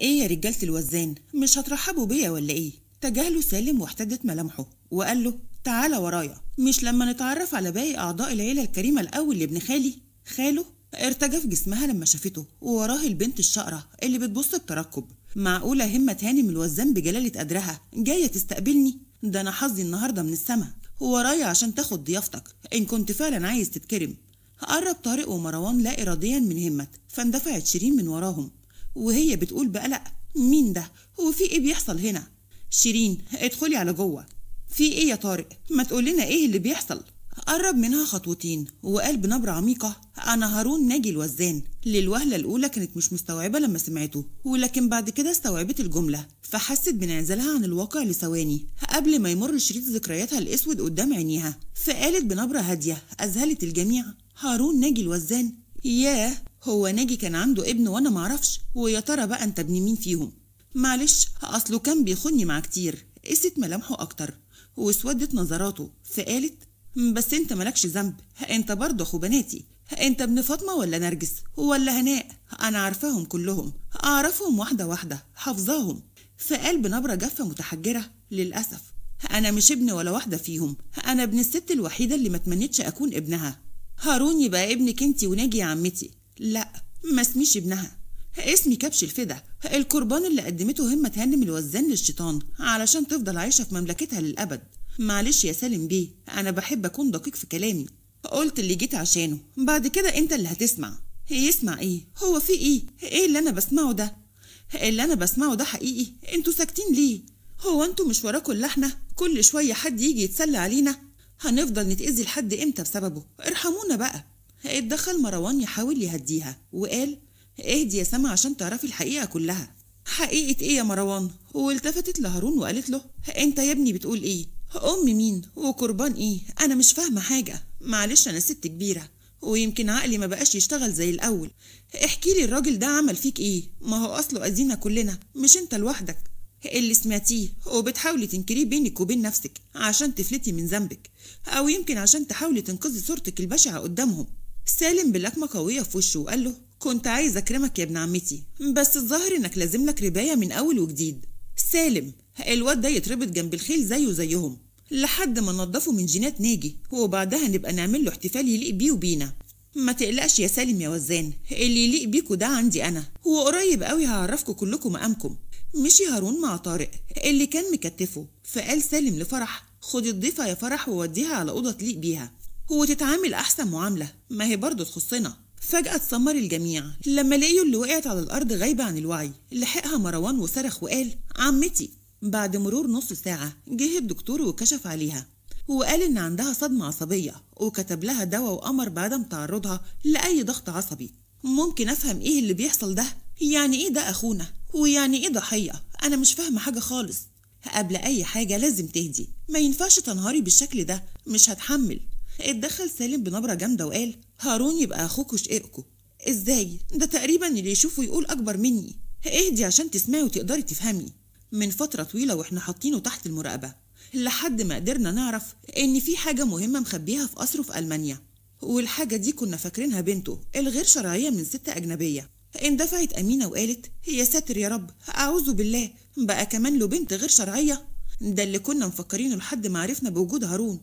ايه يا رجاله الوزان مش هترحبوا بيا ولا ايه تجاهله سالم واحتدت ملامحه وقال له تعالى ورايا مش لما نتعرف على باقي اعضاء العيله الكريمه الاول لابن خالي خاله ارتجف جسمها لما شافته ووراه البنت الشقرة اللي بتبص بترقب معقولة همة هانم الوزان بجلالة قدرها جاية تستقبلني ده أنا حظي النهاردة من السما ورايا عشان تاخد ضيافتك إن كنت فعلا عايز تتكرم قرب طارق ومروان لا إراديا من همة فاندفعت شيرين من وراهم وهي بتقول بقلق مين ده هو في ايه بيحصل هنا شيرين ادخلي على جوه في ايه يا طارق ما تقول لنا ايه اللي بيحصل قرب منها خطوتين وقال بنبرة عميقة أنا هارون ناجي الوزان للوهلة الأولى كانت مش مستوعبة لما سمعته ولكن بعد كده استوعبت الجملة فحست بانعزالها عن الواقع لثواني قبل ما يمر شريط ذكرياتها الأسود قدام عينيها فقالت بنبرة هادية أذهلت الجميع هارون ناجي الوزان ياه هو ناجي كان عنده ابن وانا معرفش ويا ترى بقى انت ابن مين فيهم معلش اصله كان بيخوني مع كتير قست ملامحه اكتر واسودت نظراته فقالت بس انت مالكش ذنب انت برضه اخو بناتي انت ابن فاطمه ولا نرجس ولا هناء انا عارفاهم كلهم اعرفهم واحده واحده حافظاهم فقال بنبره جافه متحجره للاسف انا مش ابن ولا واحده فيهم انا ابن الست الوحيده اللي ما اتمنيتش اكون ابنها هارون يبقى ابنك انت وناجي يا عمتي لا ما اسميش ابنها اسمي كبش الفدا القربان اللي قدمته همة تهنم الوزان للشيطان علشان تفضل عايشة في مملكتها للأبد معلش يا سالم بيه أنا بحب أكون دقيق في كلامي قلت اللي جيت عشانه بعد كده أنت اللي هتسمع يسمع ايه هو في ايه ايه اللي انا بسمعه ده اللي انا بسمعه ده حقيقي انتوا ساكتين ليه هو انتوا مش وراكم اللحنه كل شويه حد يجي يتسلى علينا هنفضل نتأذي لحد امتى بسببه ارحمونا بقى اتدخل مروان يحاول يهديها وقال اهدي يا سما عشان تعرفي الحقيقة كلها حقيقة ايه يا مروان والتفتت لهارون وقالت له انت يا ابني بتقول ايه ام مين وقربان ايه انا مش فاهمة حاجة معلش انا ست كبيرة ويمكن عقلي ما بقاش يشتغل زي الاول احكي لي الراجل ده عمل فيك ايه ما هو اصله اذينا كلنا مش انت لوحدك اللي سمعتيه وبتحاولي تنكريه بينك وبين نفسك عشان تفلتي من ذنبك أو يمكن عشان تحاولي تنقذي صورتك البشعة قدامهم سالم بلكمة قوية في وشه وقال له كنت عايز أكرمك يا ابن عمتي بس الظاهر إنك لازم لك رباية من أول وجديد سالم الواد ده يتربط جنب الخيل زيه زيهم لحد ما ننضفه من جينات ناجي وبعدها نبقى نعمل له احتفال يليق بيه وبينا ما تقلقش يا سالم يا وزان اللي يليق بيكوا ده عندي انا وقريب قوي هعرفكوا كلكم مقامكم مشي هارون مع طارق اللي كان مكتفه فقال سالم لفرح خد الضيفة يا فرح ووديها على أوضة تليق بيها وتتعامل أحسن معاملة ما هي برضه تخصنا فجأة اتسمر الجميع لما لقيوا اللي وقعت على الأرض غايبة عن الوعي لحقها مروان وصرخ وقال عمتي بعد مرور نص ساعة جه الدكتور وكشف عليها وقال إن عندها صدمة عصبية وكتب لها دواء وأمر بعدم تعرضها لأي ضغط عصبي ممكن أفهم إيه اللي بيحصل ده يعني ايه ده اخونا ويعني ايه ضحيه انا مش فاهمه حاجه خالص قبل اي حاجه لازم تهدي ما ينفعش تنهاري بالشكل ده مش هتحمل اتدخل سالم بنبره جامده وقال هارون يبقى اخوك وشقيقكوا ازاي ده تقريبا اللي يشوفه يقول اكبر مني اهدي عشان تسمعي وتقدري تفهمي من فتره طويله واحنا حاطينه تحت المراقبه لحد ما قدرنا نعرف ان في حاجه مهمه مخبيها في قصره في المانيا والحاجه دي كنا فاكرينها بنته الغير شرعيه من ست اجنبيه اندفعت أمينة وقالت هي ساتر يا رب أعوذ بالله بقى كمان له بنت غير شرعية ده اللي كنا مفكرينه لحد ما عرفنا بوجود هارون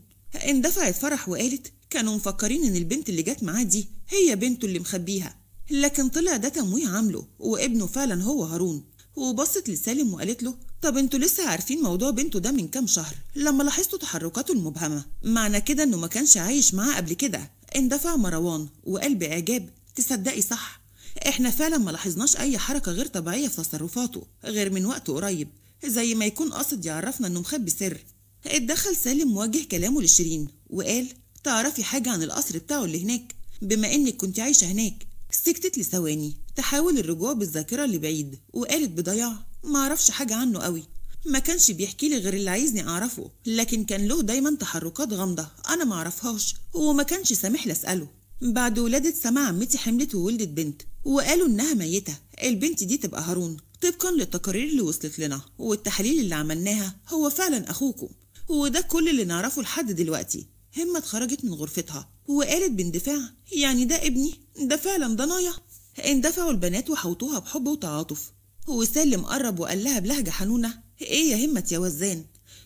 اندفعت فرح وقالت كانوا مفكرين إن البنت اللي جت معاه دي هي بنته اللي مخبيها لكن طلع ده تمويه عامله وابنه فعلا هو هارون وبصت لسالم وقالت له طب انتوا لسه عارفين موضوع بنته ده من كام شهر لما لاحظتوا تحركاته المبهمة معنى كده انه ما كانش عايش معاه قبل كده اندفع مروان وقال بإعجاب تصدقي صح احنا فعلا ما لاحظناش اي حركه غير طبيعيه في تصرفاته غير من وقت قريب زي ما يكون قاصد يعرفنا انه مخبي سر اتدخل سالم مواجه كلامه لشيرين وقال تعرفي حاجه عن القصر بتاعه اللي هناك بما انك كنت عايشه هناك سكتت لثواني تحاول الرجوع بالذاكره لبعيد وقالت بضياع ما اعرفش حاجه عنه قوي ما كانش بيحكي لي غير اللي عايزني اعرفه لكن كان له دايما تحركات غامضه انا ما اعرفهاش وما كانش سامح لاساله اساله بعد ولادة سما عمتي حملت وولدت بنت وقالوا إنها ميتة البنت دي تبقى هارون طبقا للتقارير اللي وصلت لنا والتحاليل اللي عملناها هو فعلا أخوكم وده كل اللي نعرفه لحد دلوقتي همة خرجت من غرفتها وقالت باندفاع يعني ده ابني ده فعلا ضنايا اندفعوا البنات وحوطوها بحب وتعاطف وسلم قرب وقال لها بلهجة حنونة ايه يا همة يا وزان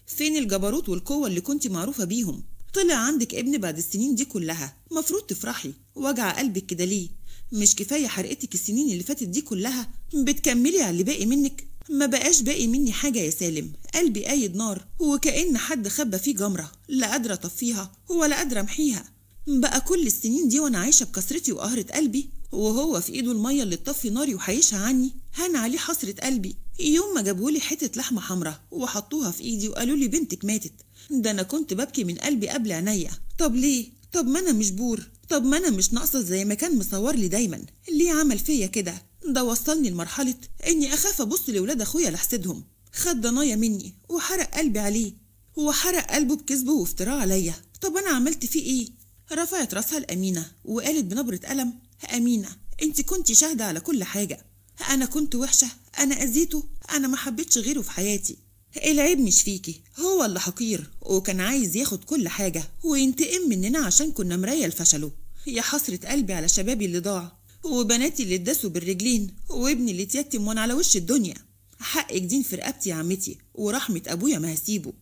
فين الجبروت والقوة اللي كنت معروفة بيهم طلع عندك ابن بعد السنين دي كلها مفروض تفرحي وجع قلبك كده ليه مش كفايه حرقتك السنين اللي فاتت دي كلها بتكملي على اللي باقي منك ما بقاش باقي مني حاجه يا سالم قلبي قايد نار وكأن حد خبى فيه جمره لا قادره اطفيها ولا قادره امحيها بقى كل السنين دي وانا عايشه بكسرتي وقهره قلبي وهو في ايده الميه اللي تطفي ناري وحيشها عني هان عليه حسرة قلبي يوم ما جابولي حتة لحمة حمراء وحطوها في إيدي وقالوا لي بنتك ماتت ده أنا كنت ببكي من قلبي قبل عينيا طب ليه؟ طب ما أنا مش بور طب ما أنا مش ناقصة زي ما كان مصور لي دايما ليه عمل فيا كده؟ ده وصلني لمرحلة إني أخاف أبص لولاد أخويا لحسدهم خد ضنايا مني وحرق قلبي عليه هو حرق قلبه بكذبه وافتراء عليا طب أنا عملت فيه إيه؟ رفعت راسها لأمينة وقالت بنبرة ألم أمينة أنت كنت شاهدة على كل حاجة انا كنت وحشه انا اذيته انا ما حبيتش غيره في حياتي العيب مش فيكي هو اللي حقير وكان عايز ياخد كل حاجه وينتقم مننا عشان كنا مرايه لفشله يا حسره قلبي على شبابي اللي ضاع وبناتي اللي اتداسوا بالرجلين وابني اللي اتيتم وانا على وش الدنيا حقك دين في رقبتي يا عمتي ورحمه ابويا ما هسيبه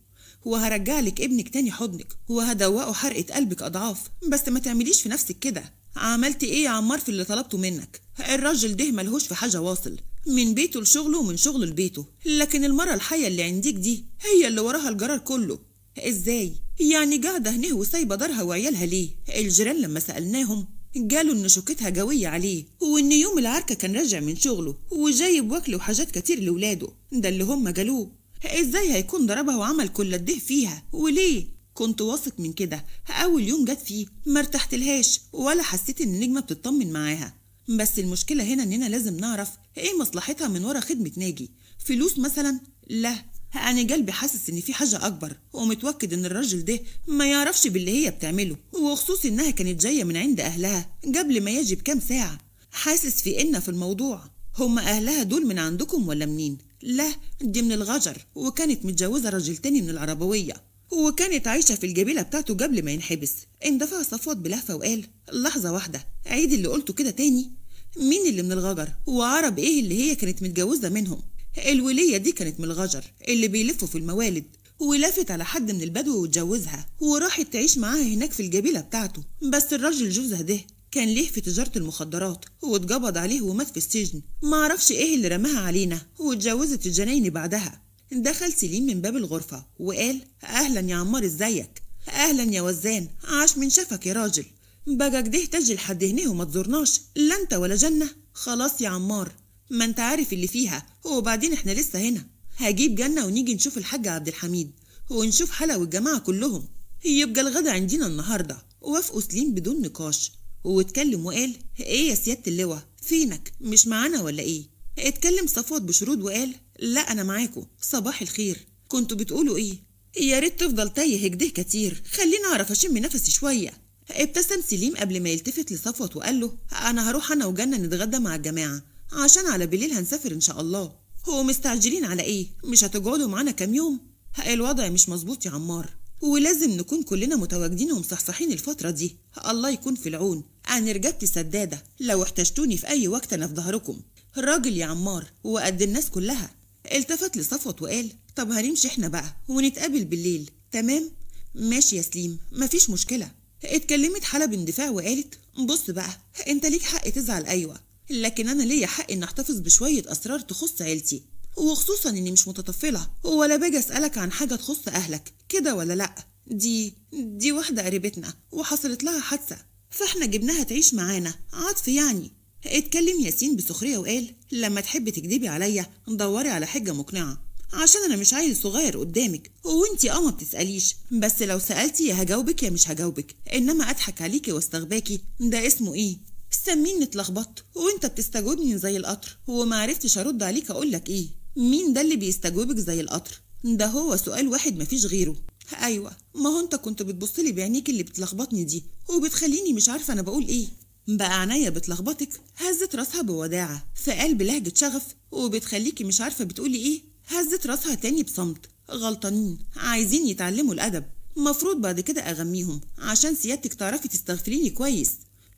وهرجع لك ابنك تاني حضنك وهدوقه حرقه قلبك اضعاف بس ما تعمليش في نفسك كده عملت ايه يا عمار في اللي طلبته منك الراجل ده ملهوش في حاجة واصل من بيته لشغله ومن شغله لبيته لكن المرة الحية اللي عندك دي هي اللي وراها الجرار كله ازاي؟ يعني قاعدة هنيه وسايبة دارها وعيالها ليه؟ الجيران لما سألناهم قالوا إن شوكتها قوية عليه وإن يوم العركة كان راجع من شغله وجايب وكل وحاجات كتير لولاده ده اللي هم قالوه ازاي هيكون ضربها وعمل كل الده فيها وليه؟ كنت واثق من كده أول يوم جت فيه مرتحتلهاش ولا حسيت إن نجمه بتطمن معاها بس المشكله هنا اننا لازم نعرف ايه مصلحتها من ورا خدمه ناجي فلوس مثلا لا أنا يعني قلبي حاسس ان في حاجه اكبر ومتوكد ان الراجل ده ما يعرفش باللي هي بتعمله وخصوص انها كانت جايه من عند اهلها قبل ما يجي بكام ساعه حاسس في ان في الموضوع هم اهلها دول من عندكم ولا منين لا دي من الغجر وكانت متجوزه راجل تاني من العربويه وكانت عايشة في الجبيلة بتاعته قبل ما ينحبس اندفع صفوت بلهفة وقال لحظة واحدة عيد اللي قلته كده تاني مين اللي من الغجر وعرب ايه اللي هي كانت متجوزة منهم الولية دي كانت من الغجر اللي بيلفوا في الموالد ولافت على حد من البدو واتجوزها وراحت تعيش معاها هناك في الجبيلة بتاعته بس الراجل جوزها ده كان ليه في تجارة المخدرات واتقبض عليه ومات في السجن معرفش ايه اللي رماها علينا واتجوزت الجنايني بعدها دخل سليم من باب الغرفة وقال أهلا يا عمار ازيك أهلا يا وزان عاش من شافك يا راجل بجك ده تجي لحد هنا وما تزورناش لا انت ولا جنة خلاص يا عمار ما انت عارف اللي فيها وبعدين احنا لسه هنا هجيب جنة ونيجي نشوف الحاج عبد الحميد ونشوف حلا والجماعة كلهم يبقى الغدا عندنا النهاردة وافقوا سليم بدون نقاش واتكلم وقال ايه يا سيادة اللواء فينك مش معانا ولا ايه اتكلم صفوت بشرود وقال لا أنا معاكم صباح الخير كنتوا بتقولوا إيه؟ يا ريت تفضل تايه كده كتير خليني أعرف أشم نفسي شوية ابتسم سليم قبل ما يلتفت لصفوت وقال له أنا هروح أنا وجنة نتغدى مع الجماعة عشان على بليل هنسافر إن شاء الله هو مستعجلين على إيه؟ مش هتقعدوا معانا كام يوم؟ الوضع مش مظبوط يا عمار ولازم نكون كلنا متواجدين ومصحصحين الفترة دي الله يكون في العون أنا رجبت سدادة لو احتجتوني في أي وقت أنا في ظهركم راجل يا عمار وقد الناس كلها التفت لصفوت وقال طب هنمشي احنا بقى ونتقابل بالليل تمام ماشي يا سليم مفيش مشكلة اتكلمت حالة باندفاع وقالت بص بقى انت ليك حق تزعل ايوه لكن انا ليا حق ان احتفظ بشوية اسرار تخص عيلتي وخصوصا اني مش متطفلة ولا باجي اسألك عن حاجة تخص اهلك كده ولا لأ دي دي واحدة قريبتنا وحصلت لها حادثة فاحنا جبناها تعيش معانا عطف يعني اتكلم ياسين بسخرية وقال لما تحبي تكدبي عليا دوري على حجة مقنعة عشان أنا مش عيل صغير قدامك وانتي اه ما بتسأليش بس لو سألتي يا هجاوبك يا مش هجاوبك إنما أضحك عليكي واستغباكي ده اسمه إيه؟ سميني اتلخبطت وانت بتستجوبني زي القطر ومعرفتش أرد عليك لك إيه مين ده اللي بيستجوبك زي القطر؟ ده هو سؤال واحد مفيش غيره أيوة ما هو انت كنت بتبصلي بعينيك اللي بتلخبطني دي وبتخليني مش عارفة أنا بقول إيه بقى عينيا بتلخبطك هزت راسها بوداعة فقال بلهجة شغف وبتخليكي مش عارفة بتقولي ايه هزت راسها تاني بصمت غلطانين عايزين يتعلموا الأدب مفروض بعد كده أغميهم عشان سيادتك تعرفي تستغفريني كويس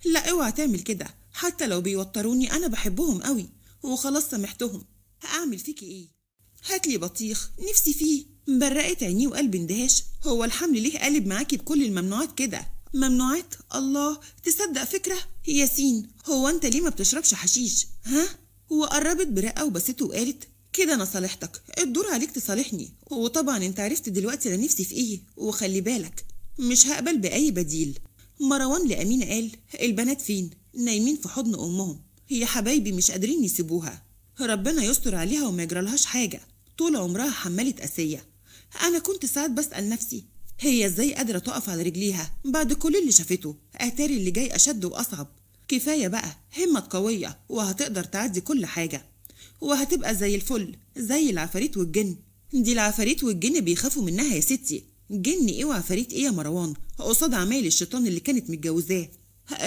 لا اوعى تعمل كده حتى لو بيوتروني أنا بحبهم قوي وخلاص سامحتهم هأعمل فيكي ايه هاتلي بطيخ نفسي فيه برقت عينيه وقلب اندهاش هو الحمل ليه قالب معاكي بكل الممنوعات كده ممنوعات الله تصدق فكرة ياسين هو انت ليه ما بتشربش حشيش ها وقربت برقة وبسته وقالت كده انا صالحتك الدور عليك تصالحني وطبعا انت عرفت دلوقتي انا نفسي في ايه وخلي بالك مش هقبل باي بديل مروان لأمينة قال البنات فين نايمين في حضن امهم هي حبايبي مش قادرين يسيبوها ربنا يستر عليها وما يجرالهاش حاجة طول عمرها حملت قاسية أنا كنت ساعات بسأل نفسي هي ازاي قادرة تقف على رجليها بعد كل اللي شافته اتاري اللي جاي اشد واصعب كفاية بقى همة قوية وهتقدر تعدي كل حاجة وهتبقى زي الفل زي العفاريت والجن دي العفاريت والجن بيخافوا منها يا ستي جن ايه وعفاريت ايه يا مروان قصاد عمايل الشيطان اللي كانت متجوزاه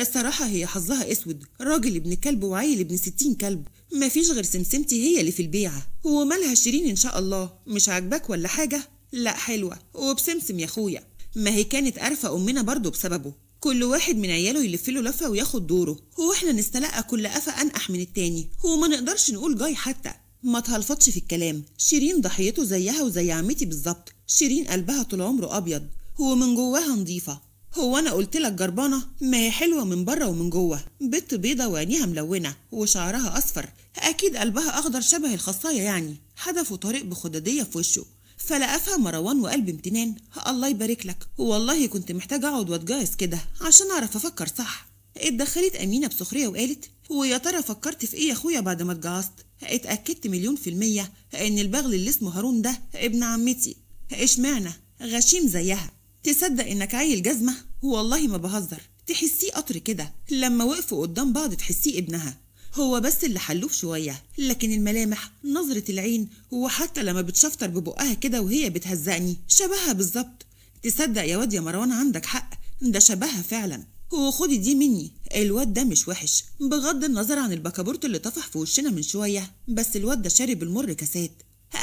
الصراحة هي حظها اسود راجل ابن كلب وعيل ابن ستين كلب مفيش غير سمسمتي هي اللي في البيعة ومالها شيرين ان شاء الله مش عاجباك ولا حاجة لا حلوة وبسمسم يا أخويا ما هي كانت قرفة أمنا برضه بسببه كل واحد من عياله يلف له لفه وياخد دوره واحنا نستلقى كل قفا انقح من التاني وما نقدرش نقول جاي حتى ما تهلفطش في الكلام شيرين ضحيته زيها وزي عمتي بالظبط شيرين قلبها طول عمره ابيض ومن جواها نظيفه هو انا قلت لك جربانه ما هي حلوه من بره ومن جوه بنت بيضه وعينيها ملونه وشعرها اصفر اكيد قلبها اخضر شبه الخصايه يعني حدفه طارق بخداديه في وشه فلقفها مروان وقال بامتنان الله يبارك لك والله كنت محتاجة أقعد وأتجايز كده عشان أعرف أفكر صح إيه، اتدخلت أمينة بسخرية وقالت هو يا ترى فكرت في إيه يا أخويا بعد ما اتجهزت اتأكدت مليون في المية إن البغل اللي اسمه هارون ده ابن عمتي اشمعنى غشيم زيها تصدق إنك عيل جزمة والله ما بهزر تحسيه قطر كده لما وقفوا قدام بعض تحسيه ابنها هو بس اللي حلوف شوية لكن الملامح نظرة العين وحتى لما بتشفطر ببقها كده وهي بتهزقني شبهها بالظبط تصدق يا واد يا مروان عندك حق ده شبهها فعلا وخدي دي مني الواد ده مش وحش بغض النظر عن البكابورت اللي طفح في وشنا من شوية بس الواد ده شارب المر كاسات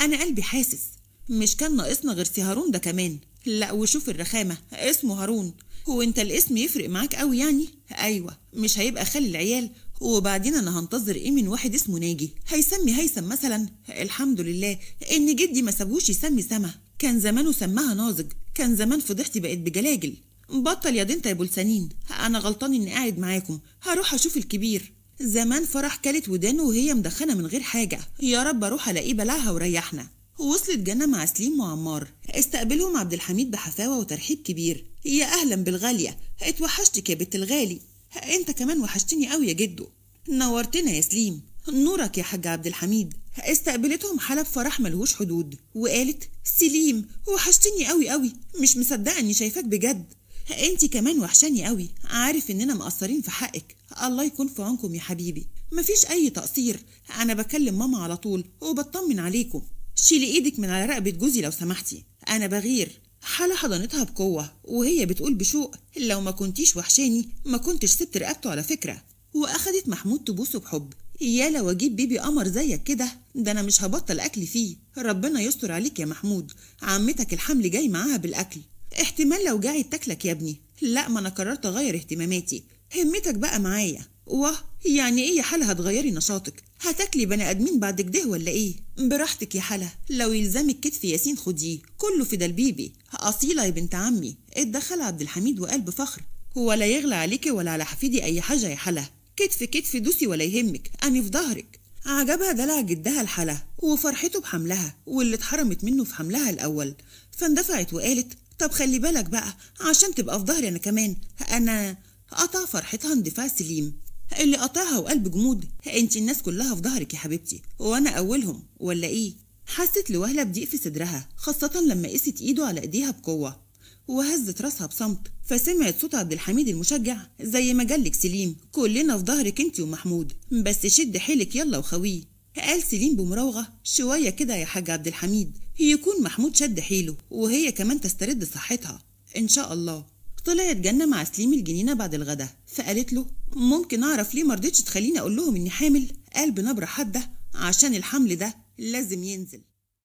أنا قلبي حاسس مش كان ناقصنا غير سي هارون ده كمان لا وشوف الرخامة اسمه هارون هو انت الاسم يفرق معاك قوي يعني ايوه مش هيبقى خالي العيال وبعدين انا هنتظر ايه من واحد اسمه ناجي هيسمي هيثم مثلا الحمد لله ان جدي ما سابوش يسمي سما كان زمانه سماها ناضج كان زمان فضحتي بقت بجلاجل بطل يا دنت يا بلسانين انا غلطان اني قاعد معاكم هروح اشوف الكبير زمان فرح كلت ودانه وهي مدخنه من غير حاجه يا رب اروح الاقيه بلعها وريحنا وصلت جنة مع سليم وعمار استقبلهم عبد الحميد بحفاوة وترحيب كبير يا أهلا بالغالية اتوحشتك يا بنت الغالي انت كمان وحشتني قوي يا جدو نورتنا يا سليم نورك يا حاج عبد الحميد استقبلتهم حلب فرح ملهوش حدود وقالت سليم وحشتني قوي قوي مش مصدقه اني شايفاك بجد انت كمان وحشاني قوي عارف اننا مقصرين في حقك الله يكون في عونكم يا حبيبي مفيش اي تقصير انا بكلم ماما على طول وبطمن عليكم شيلي ايدك من على رقبه جوزي لو سمحتي انا بغير حالة حضنتها بقوة وهي بتقول بشوق لو ما كنتيش وحشاني ما كنتش سبت رقبته على فكرة وأخدت محمود تبوسه بحب يا لو أجيب بيبي قمر زيك كده ده أنا مش هبطل أكل فيه ربنا يستر عليك يا محمود عمتك الحمل جاي معاها بالأكل احتمال لو جاعت تاكلك يا ابني لا ما أنا قررت أغير اهتماماتي همتك بقى معايا واه يعني ايه يا حلا هتغيري نشاطك هتاكلي بني ادمين بعد كده ولا ايه براحتك يا حلا لو يلزمك كتف ياسين خديه كله في دلبيبي اصيله يا بنت عمي اتدخل عبد الحميد وقال بفخر ولا يغلى عليكي ولا على حفيدي اي حاجه يا حلا كتف كتف دوسي ولا يهمك انا في ظهرك عجبها دلع جدها الحلا وفرحته بحملها واللي اتحرمت منه في حملها الاول فاندفعت وقالت طب خلي بالك بقى عشان تبقى في ظهري انا كمان انا قطع فرحتها اندفاع سليم اللي قطعها وقلب جمود انت الناس كلها في ظهرك يا حبيبتي وانا اولهم ولا ايه حست لوهله بضيق في صدرها خاصه لما قست ايده على ايديها بقوه وهزت راسها بصمت فسمعت صوت عبد الحميد المشجع زي ما جالك سليم كلنا في ظهرك انت ومحمود بس شد حيلك يلا وخويه قال سليم بمراوغه شويه كده يا حاج عبد الحميد يكون محمود شد حيله وهي كمان تسترد صحتها ان شاء الله طلعت جنة مع سليم الجنينه بعد الغدا فقالت له ممكن اعرف ليه مرضتش تخليني اقول لهم اني حامل قال بنبره حاده عشان الحمل ده لازم ينزل